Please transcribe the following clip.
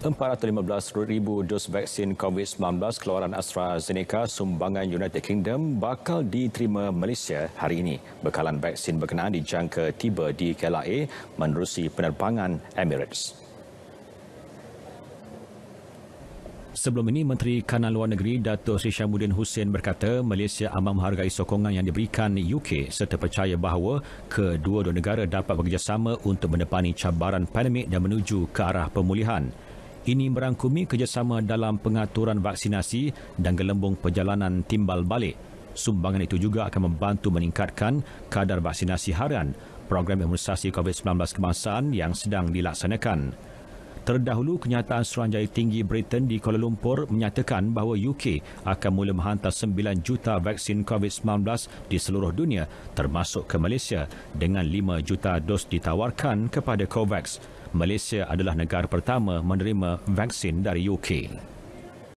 415,000 dos vaksin COVID-19 keluaran AstraZeneca sumbangan United Kingdom bakal diterima Malaysia hari ini. Bekalan vaksin berkenaan dijangka tiba di KLIA menerusi penerbangan Emirates. Sebelum ini, Menteri Kanan Luar Negeri Dato' Sri Syamuddin Hussein berkata Malaysia amat menghargai sokongan yang diberikan UK serta percaya bahawa kedua-dua negara dapat bekerjasama untuk menepani cabaran pandemik dan menuju ke arah pemulihan. Ini merangkumi kerjasama dalam pengaturan vaksinasi dan gelembung perjalanan timbal balik. Sumbangan itu juga akan membantu meningkatkan kadar vaksinasi harian, program imunisasi COVID-19 kebangsaan yang sedang dilaksanakan. Terdahulu, kenyataan Suruhanjaya Tinggi Britain di Kuala Lumpur menyatakan bahawa UK akan mula menghantar 9 juta vaksin COVID-19 di seluruh dunia termasuk ke Malaysia dengan 5 juta dos ditawarkan kepada COVAX. Malaysia adalah negara pertama menerima vaksin dari UK.